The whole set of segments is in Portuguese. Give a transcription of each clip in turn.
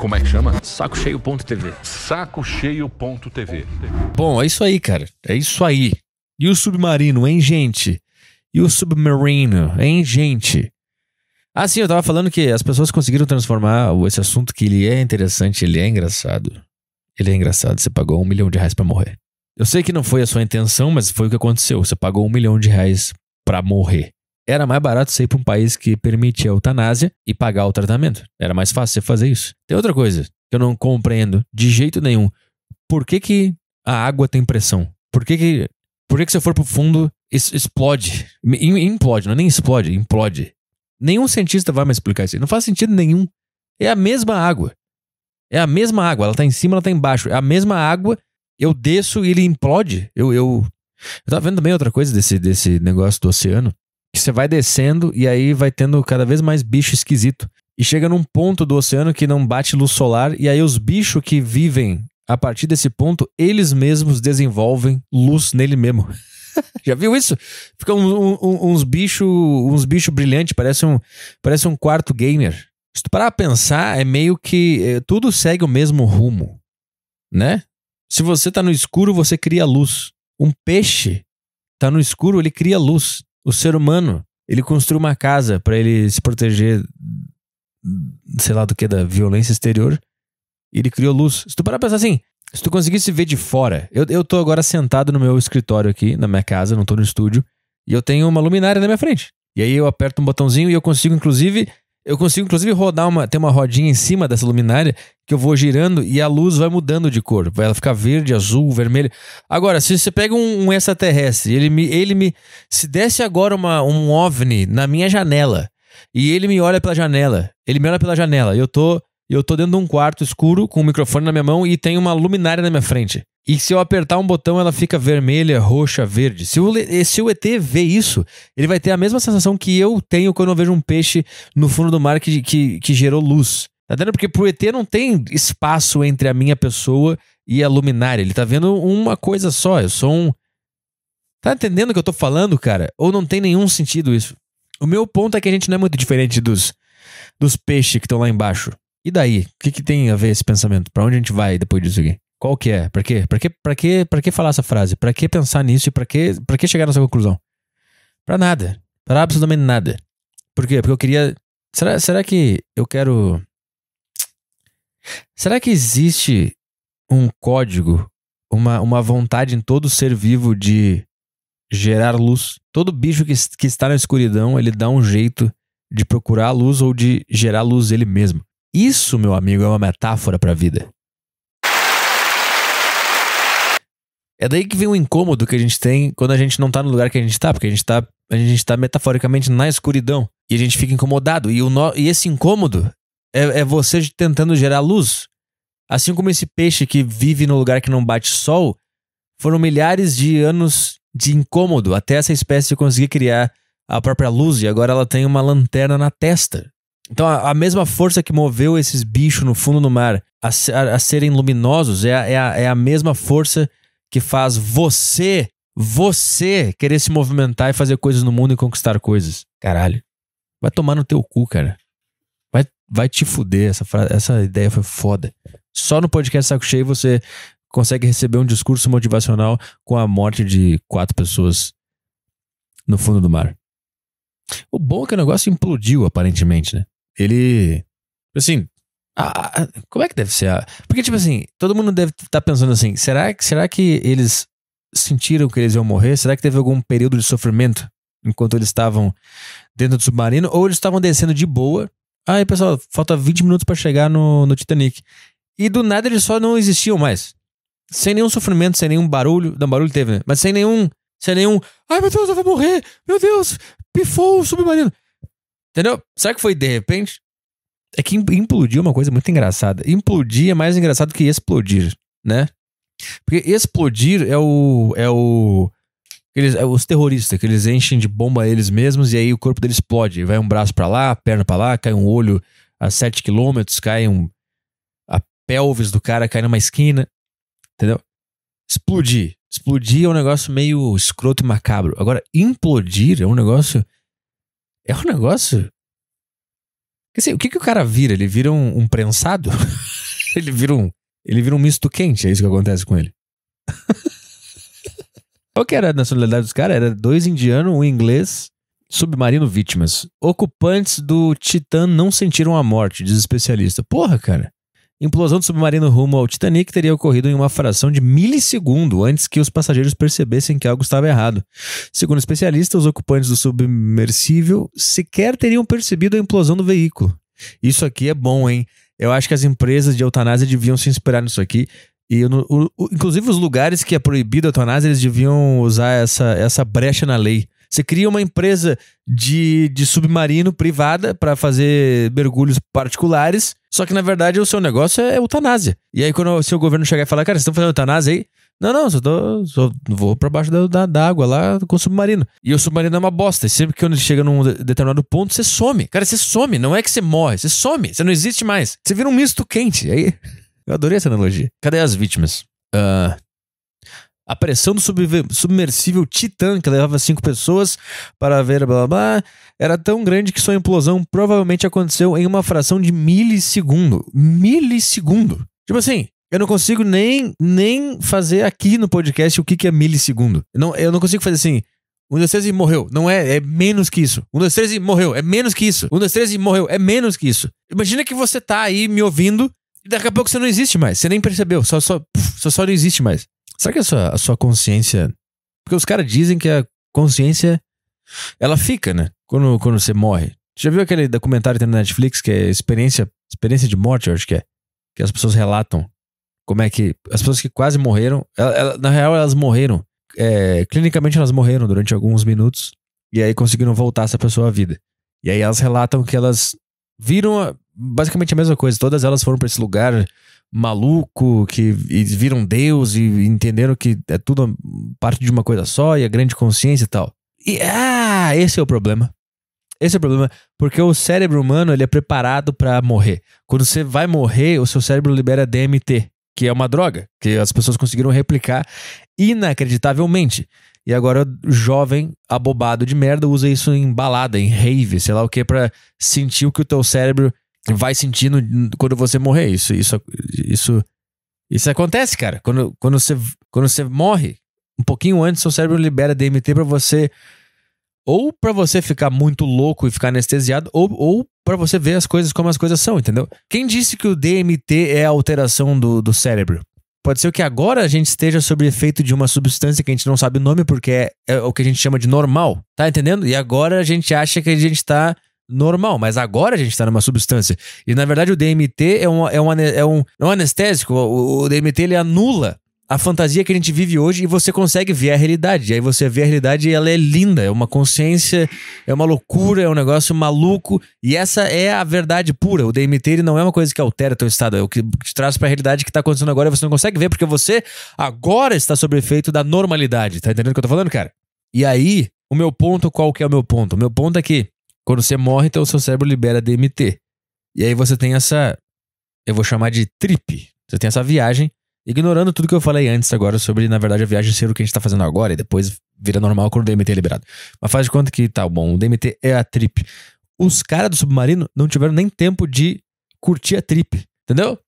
Como é que chama? Sacocheio.tv. Sacocheio.tv. Bom, é isso aí, cara. É isso aí. E o submarino, hein, gente? E o submarino, hein, gente? Ah, sim, eu tava falando que as pessoas conseguiram transformar esse assunto que ele é interessante, ele é engraçado. Ele é engraçado, você pagou um milhão de reais para morrer. Eu sei que não foi a sua intenção, mas foi o que aconteceu. Você pagou um milhão de reais para morrer era mais barato você ir para um país que permite a eutanásia e pagar o tratamento. Era mais fácil você fazer isso. Tem outra coisa que eu não compreendo de jeito nenhum. Por que, que a água tem pressão? Por que, que, por que, que se eu for o fundo, explode? Implode, não é nem explode, implode. Nenhum cientista vai me explicar isso. Não faz sentido nenhum. É a mesma água. É a mesma água. Ela tá em cima, ela tá embaixo. É a mesma água. Eu desço e ele implode. Eu, eu... eu tava vendo também outra coisa desse, desse negócio do oceano que você vai descendo e aí vai tendo cada vez mais bicho esquisito. E chega num ponto do oceano que não bate luz solar, e aí os bichos que vivem a partir desse ponto, eles mesmos desenvolvem luz nele mesmo. Já viu isso? Ficam um, um, uns bichos uns bicho brilhantes, parece um, parece um quarto gamer. Se tu parar a pensar, é meio que é, tudo segue o mesmo rumo, né? Se você tá no escuro, você cria luz. Um peixe tá no escuro, ele cria luz o ser humano, ele construiu uma casa para ele se proteger, sei lá do que, da violência exterior. E ele criou luz. Se tu parar pra pensar assim, se tu conseguisse ver de fora, eu, eu tô agora sentado no meu escritório aqui, na minha casa, não tô no estúdio, e eu tenho uma luminária na minha frente. E aí eu aperto um botãozinho e eu consigo, inclusive, eu consigo, inclusive, rodar uma. Tem uma rodinha em cima dessa luminária que eu vou girando e a luz vai mudando de cor. Vai ficar verde, azul, vermelho. Agora, se você pega um, um extraterrestre, ele me, ele me. Se desse agora uma, um OVNI na minha janela e ele me olha pela janela, ele me olha pela janela, eu tô. Eu tô dentro de um quarto escuro com um microfone na minha mão e tem uma luminária na minha frente. E se eu apertar um botão, ela fica vermelha, roxa, verde. Se o, se o ET vê isso, ele vai ter a mesma sensação que eu tenho quando eu vejo um peixe no fundo do mar que, que, que gerou luz. Tá entendendo? Porque pro ET não tem espaço entre a minha pessoa e a luminária. Ele tá vendo uma coisa só. Eu é sou um. Tá entendendo o que eu tô falando, cara? Ou não tem nenhum sentido isso? O meu ponto é que a gente não é muito diferente dos, dos peixes que estão lá embaixo. E daí? O que, que tem a ver esse pensamento? Para onde a gente vai depois disso aqui? Qual que é? Pra quê? Pra que, Para quê? Para que falar essa frase? Pra que pensar nisso e pra que, Para que chegar nessa conclusão? Pra nada. Pra absolutamente nada. Por quê? Porque eu queria. Será, será que eu quero. Será que existe um código, uma, uma vontade em todo ser vivo de gerar luz? Todo bicho que, que está na escuridão, ele dá um jeito de procurar a luz ou de gerar luz ele mesmo. Isso, meu amigo, é uma metáfora para a vida. É daí que vem o incômodo que a gente tem quando a gente não tá no lugar que a gente tá, porque a gente tá, a gente tá metaforicamente na escuridão. E a gente fica incomodado. E, o no, e esse incômodo é, é você tentando gerar luz. Assim como esse peixe que vive no lugar que não bate sol, foram milhares de anos de incômodo até essa espécie conseguir criar a própria luz e agora ela tem uma lanterna na testa. Então, a, a mesma força que moveu esses bichos no fundo do mar a, a, a serem luminosos é, é, é a mesma força que faz você, você, querer se movimentar e fazer coisas no mundo e conquistar coisas. Caralho. Vai tomar no teu cu, cara. Vai, vai te fuder. Essa, frase, essa ideia foi foda. Só no podcast Saco Cheio você consegue receber um discurso motivacional com a morte de quatro pessoas no fundo do mar. O bom é que o negócio implodiu, aparentemente, né? Ele. Assim, ah, ah, como é que deve ser? porque, tipo assim, todo mundo deve estar tá pensando assim: será, será que eles sentiram que eles iam morrer? Será que teve algum período de sofrimento enquanto eles estavam dentro do submarino? Ou eles estavam descendo de boa? Aí, pessoal, falta 20 minutos para chegar no, no Titanic. E do nada eles só não existiam mais. Sem nenhum sofrimento, sem nenhum barulho. Não, barulho teve, né? Mas sem nenhum. Sem nenhum. Ai, meu Deus, eu vou morrer! Meu Deus! Pifou o submarino! Entendeu? Será que foi de repente? É que implodir é uma coisa muito engraçada. Implodir é mais engraçado que explodir, né? Porque explodir é o. É o. Eles, é os terroristas, que eles enchem de bomba eles mesmos e aí o corpo deles explode. Vai um braço para lá, perna para lá, cai um olho a 7 quilômetros, cai um. A pelvis do cara cai numa esquina. Entendeu? Explodir. Explodir é um negócio meio escroto e macabro. Agora, implodir é um negócio. É um negócio Assim, o que, que o cara vira? Ele vira um, um prensado? ele, vira um, ele vira um misto quente, é isso que acontece com ele. Qual que era a nacionalidade dos caras? Era dois indianos, um inglês, submarino vítimas. Ocupantes do Titã não sentiram a morte, diz especialista. Porra, cara. Implosão do submarino rumo ao Titanic teria ocorrido em uma fração de milissegundo antes que os passageiros percebessem que algo estava errado. Segundo especialistas, os ocupantes do submersível sequer teriam percebido a implosão do veículo. Isso aqui é bom, hein? Eu acho que as empresas de eutanásia deviam se inspirar nisso aqui. E o, o, inclusive os lugares que é proibido a eutanásia, eles deviam usar essa, essa brecha na lei você cria uma empresa de, de submarino privada para fazer mergulhos particulares, só que na verdade o seu negócio é eutanásia. E aí, quando o seu governo chegar e falar, cara, vocês estão fazendo eutanásia aí? Não, não, só, tô, só vou para baixo da, da, da, água lá com o submarino. E o submarino é uma bosta. E sempre que ele chega num determinado ponto, você some. Cara, você some. Não é que você morre, você some. Você não existe mais. Você vira um misto quente. Aí, eu adorei essa analogia. Cadê as vítimas? Uh, a pressão do submersível Titan, que levava cinco pessoas para ver blá, blá blá, era tão grande que sua implosão provavelmente aconteceu em uma fração de milissegundo. Milissegundo. Tipo assim, eu não consigo nem, nem fazer aqui no podcast o que, que é milissegundo. Não, eu não consigo fazer assim. Um, dois, três e morreu. Não é, é menos que isso. Um, dois, três e morreu. É menos que isso. Um, dois, três e morreu. É menos que isso. Imagina que você tá aí me ouvindo e daqui a pouco você não existe mais. Você nem percebeu. Só, só, puf, só, só não existe mais. Será que a sua, a sua consciência. Porque os caras dizem que a consciência. Ela fica, né? Quando, quando você morre. Já viu aquele documentário que tem na Netflix que é experiência, experiência de morte, eu acho que é? Que as pessoas relatam como é que. As pessoas que quase morreram. Ela, ela, na real, elas morreram. É, clinicamente, elas morreram durante alguns minutos. E aí conseguiram voltar essa pessoa à vida. E aí elas relatam que elas viram a, basicamente a mesma coisa. Todas elas foram para esse lugar maluco que viram Deus e entenderam que é tudo parte de uma coisa só e a grande consciência e tal. E ah, esse é o problema. Esse é o problema, porque o cérebro humano ele é preparado para morrer. Quando você vai morrer, o seu cérebro libera DMT, que é uma droga que as pessoas conseguiram replicar inacreditavelmente. E agora jovem abobado de merda usa isso em balada, em rave, sei lá o que, para sentir o que o teu cérebro vai sentindo quando você morrer. Isso, isso, isso, isso acontece, cara. Quando, quando, você, quando você morre, um pouquinho antes, seu cérebro libera DMT para você ou para você ficar muito louco e ficar anestesiado, ou, ou para você ver as coisas como as coisas são, entendeu? Quem disse que o DMT é a alteração do, do cérebro? Pode ser que agora a gente esteja sob efeito de uma substância que a gente não sabe o nome porque é, é o que a gente chama de normal, tá entendendo? E agora a gente acha que a gente tá normal, mas agora a gente está numa substância. E na verdade o DMT é, é, é um, é um, é um, é um anestésico, o, o, DMT ele anula a fantasia que a gente vive hoje e você consegue ver a realidade. E aí você vê a realidade e ela é linda, é uma consciência, é uma loucura, é um negócio maluco. E essa é a verdade pura. O DMT ele não é uma coisa que altera teu estado, é o que te traz para a realidade que está acontecendo agora e você não consegue ver porque você agora está sob efeito da normalidade. Tá entendendo o que eu tô falando, cara? E aí, o meu ponto, qual que é o meu ponto? O meu ponto é que quando você morre, então o seu cérebro libera DMT. E aí você tem essa, eu vou chamar de trip. Você tem essa viagem, ignorando tudo que eu falei antes agora sobre, na verdade, a viagem ser o que a gente tá fazendo agora e depois vira normal quando o DMT é liberado. Mas faz de conta que tá bom, o DMT é a trip. Os caras do submarino não tiveram nem tempo de curtir a trip, entendeu?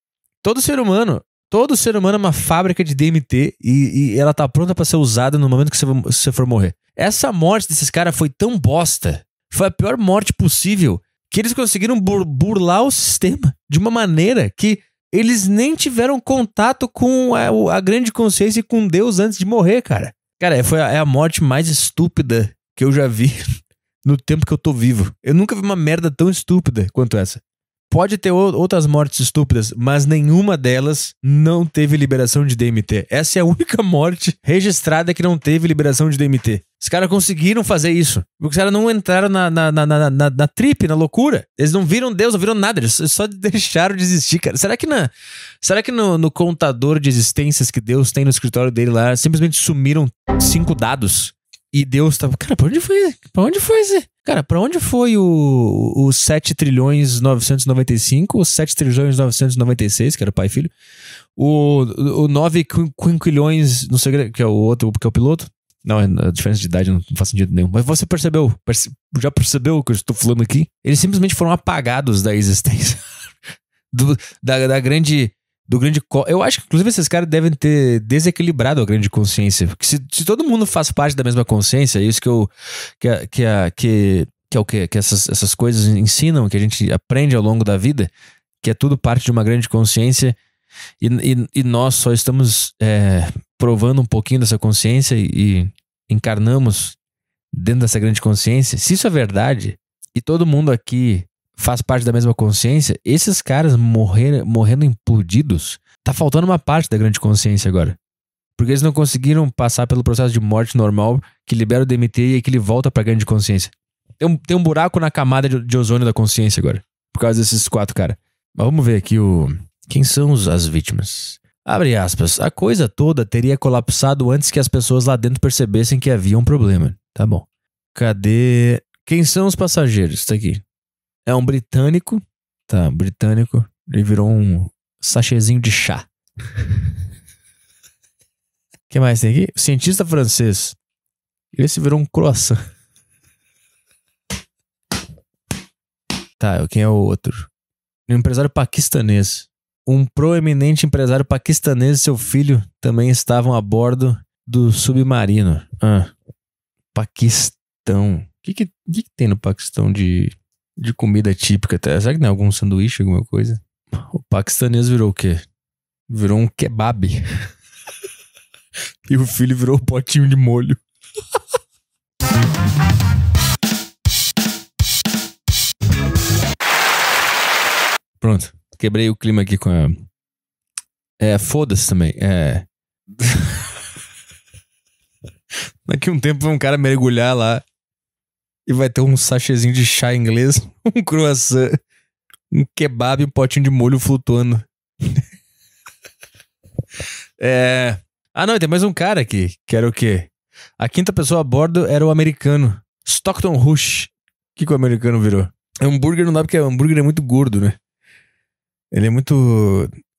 Todo ser humano, todo ser humano é uma fábrica de DMT e, e ela tá pronta para ser usada no momento que você, você for morrer. Essa morte desses caras foi tão bosta foi a pior morte possível. Que eles conseguiram bur burlar o sistema de uma maneira que eles nem tiveram contato com a, a, grande consciência e com Deus antes de morrer, cara. Cara, foi a, é a morte mais estúpida que eu já vi no tempo que eu tô vivo. Eu nunca vi uma merda tão estúpida quanto essa. Pode ter outras mortes estúpidas, mas nenhuma delas não teve liberação de DMT. Essa é a única morte registrada que não teve liberação de DMT. Os caras conseguiram fazer isso. Porque os caras não entraram na, na, na, na, na, na trip, na loucura. Eles não viram Deus, não viram nada. Eles só deixaram de existir, cara. Será que, na, será que no, no contador de existências que Deus tem no escritório dele lá, simplesmente sumiram cinco dados? E Deus tava, cara, pra onde foi? Pra onde foi esse? Cara, pra onde foi o, o 7 trilhões 995, o 7 trilhões 996, que era pai e filho, o, o 9 quinquilhões, não sei que é o outro, porque é o piloto? Não, é, a diferença de idade não faz sentido nenhum. Mas você percebeu, perce, já percebeu o que eu estou falando aqui? Eles simplesmente foram apagados da existência. Do, da, da grande do grande. Eu acho que, inclusive, esses caras devem ter desequilibrado a grande consciência. Porque se, se todo mundo faz parte da mesma consciência, é isso que eu. que, a, que, a, que, que é o que, que essas, essas coisas ensinam, que a gente aprende ao longo da vida, que é tudo parte de uma grande consciência. E, e, e nós só estamos é, provando um pouquinho dessa consciência e, e encarnamos dentro dessa grande consciência. Se isso é verdade, e todo mundo aqui faz parte da mesma consciência, esses caras morrer, morrendo implodidos, tá faltando uma parte da grande consciência agora. Porque eles não conseguiram passar pelo processo de morte normal que libera o DMT e que ele volta pra grande consciência. Tem um, tem um buraco na camada de, de ozônio da consciência agora, por causa desses quatro caras. Mas vamos ver aqui o. Quem são os, as vítimas? Abre aspas. A coisa toda teria colapsado antes que as pessoas lá dentro percebessem que havia um problema. Tá bom. Cadê. Quem são os passageiros? Tá aqui. É um britânico. Tá, britânico. Ele virou um sachêzinho de chá. que mais tem aqui? Cientista francês. Esse virou um croissant. Tá, quem é o outro? Um empresário paquistanês. Um proeminente empresário paquistanês e seu filho também estavam a bordo do submarino. Ah, Paquistão. O que que, que, que, tem no Paquistão de de comida típica até. Será que tem algum sanduíche, alguma coisa? O paquistanês virou o quê? Virou um kebab. e o filho virou um potinho de molho. Pronto. Quebrei o clima aqui com a. É, foda-se também. É. Daqui um tempo um cara mergulhar lá e vai ter um sachêzinho de chá inglês, um croissant, um kebab e um potinho de molho flutuando. é... Ah, não, tem mais um cara aqui, que era o quê? A quinta pessoa a bordo era o americano, Stockton Rush. O que, que o americano virou? É hambúrguer não dá porque o hambúrguer é muito gordo, né? Ele é muito.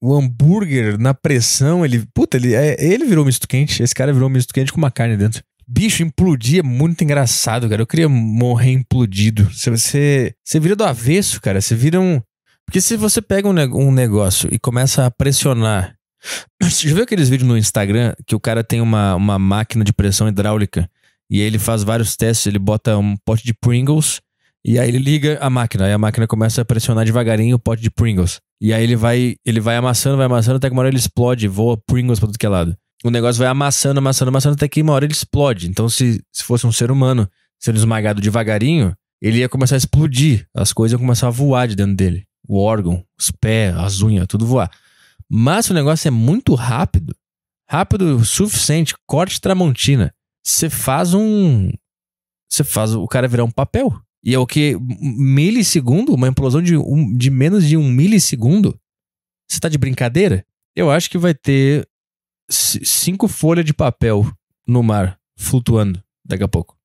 O hambúrguer, na pressão, ele. Puta, ele, é, ele virou misto quente. Esse cara virou misto quente com uma carne dentro. Bicho, implodir é muito engraçado, cara. Eu queria morrer implodido. Você, você, você vira do avesso, cara. Você vira um. Porque se você pega um, um negócio e começa a pressionar. Você já viu aqueles vídeos no Instagram que o cara tem uma, uma máquina de pressão hidráulica e aí ele faz vários testes, ele bota um pote de Pringles e aí ele liga a máquina, aí a máquina começa a pressionar devagarinho o pote de Pringles. E aí ele vai, ele vai amassando, vai amassando, até que uma hora ele explode, voa Pringles pra todo que é lado o negócio vai amassando, amassando, amassando, até que uma hora ele explode. Então, se, se fosse um ser humano sendo esmagado devagarinho, ele ia começar a explodir. As coisas iam começar a voar de dentro dele. O órgão, os pés, as unhas, tudo voar. Mas se o negócio é muito rápido. Rápido o suficiente. Corte Tramontina. Você faz um. Você faz o cara virar um papel. E é o que? Milissegundo? Uma implosão de, um, de menos de um milissegundo? Você tá de brincadeira? Eu acho que vai ter cinco folhas de papel no mar, flutuando daqui a pouco.